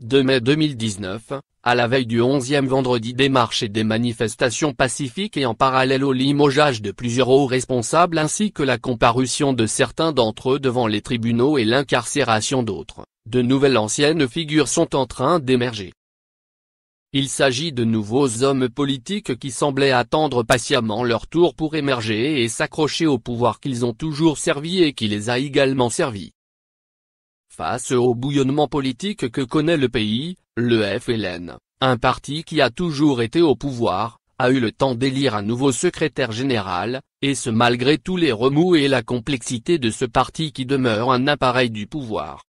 De mai 2019, à la veille du 11e vendredi des marches et des manifestations pacifiques et en parallèle au limogeage de plusieurs hauts responsables ainsi que la comparution de certains d'entre eux devant les tribunaux et l'incarcération d'autres, de nouvelles anciennes figures sont en train d'émerger. Il s'agit de nouveaux hommes politiques qui semblaient attendre patiemment leur tour pour émerger et s'accrocher au pouvoir qu'ils ont toujours servi et qui les a également servis. Face au bouillonnement politique que connaît le pays, le FLN, un parti qui a toujours été au pouvoir, a eu le temps d'élire un nouveau secrétaire général, et ce malgré tous les remous et la complexité de ce parti qui demeure un appareil du pouvoir.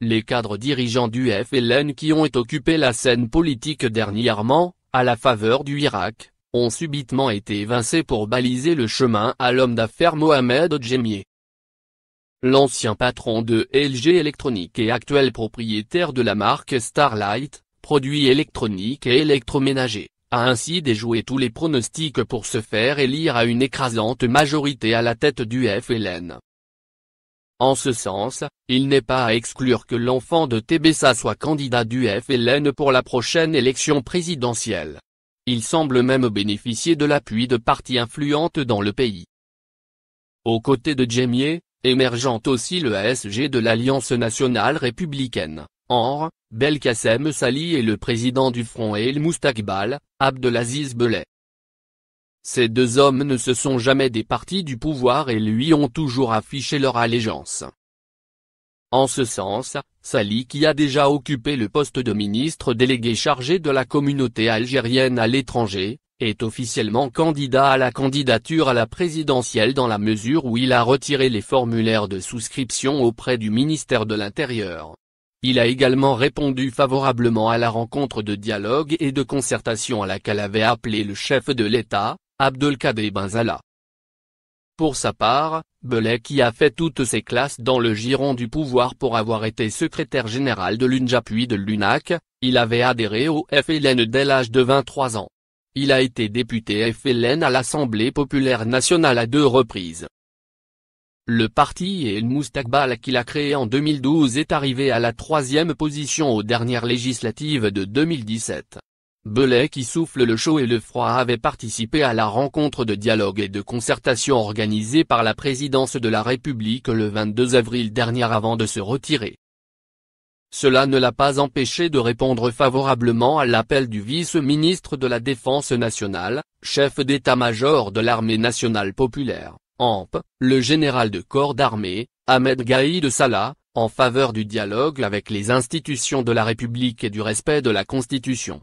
Les cadres dirigeants du FLN qui ont occupé la scène politique dernièrement, à la faveur du Irak, ont subitement été évincés pour baliser le chemin à l'homme d'affaires Mohamed Djemier. L'ancien patron de LG électronique et actuel propriétaire de la marque Starlight, produits électroniques et électroménager, a ainsi déjoué tous les pronostics pour se faire élire à une écrasante majorité à la tête du FLN. En ce sens, il n'est pas à exclure que l'enfant de TBSA soit candidat du FLN pour la prochaine élection présidentielle. Il semble même bénéficier de l'appui de parties influentes dans le pays. Aux côtés de Jamier émergeant aussi le SG de l'Alliance Nationale Républicaine, Or, Belkacem Sali et le président du Front El Moustakbal, Abdelaziz Belay. Ces deux hommes ne se sont jamais départis du pouvoir et lui ont toujours affiché leur allégeance. En ce sens, Sali qui a déjà occupé le poste de ministre délégué chargé de la communauté algérienne à l'étranger, est officiellement candidat à la candidature à la présidentielle dans la mesure où il a retiré les formulaires de souscription auprès du ministère de l'Intérieur. Il a également répondu favorablement à la rencontre de dialogue et de concertation à laquelle avait appelé le chef de l'État, Abdelkader Benzala. Pour sa part, Belay qui a fait toutes ses classes dans le giron du pouvoir pour avoir été secrétaire général de l'UNJA puis de l'UNAC, il avait adhéré au FLN dès l'âge de 23 ans. Il a été député FLN à l'Assemblée populaire nationale à deux reprises. Le parti El Moustakbal qu'il a créé en 2012 est arrivé à la troisième position aux dernières législatives de 2017. Belay qui souffle le chaud et le froid avait participé à la rencontre de dialogue et de concertation organisée par la présidence de la République le 22 avril dernier avant de se retirer. Cela ne l'a pas empêché de répondre favorablement à l'appel du vice-ministre de la Défense nationale, chef d'état-major de l'armée nationale populaire, AMP, le général de corps d'armée, Ahmed Gaïd Salah, en faveur du dialogue avec les institutions de la République et du respect de la Constitution.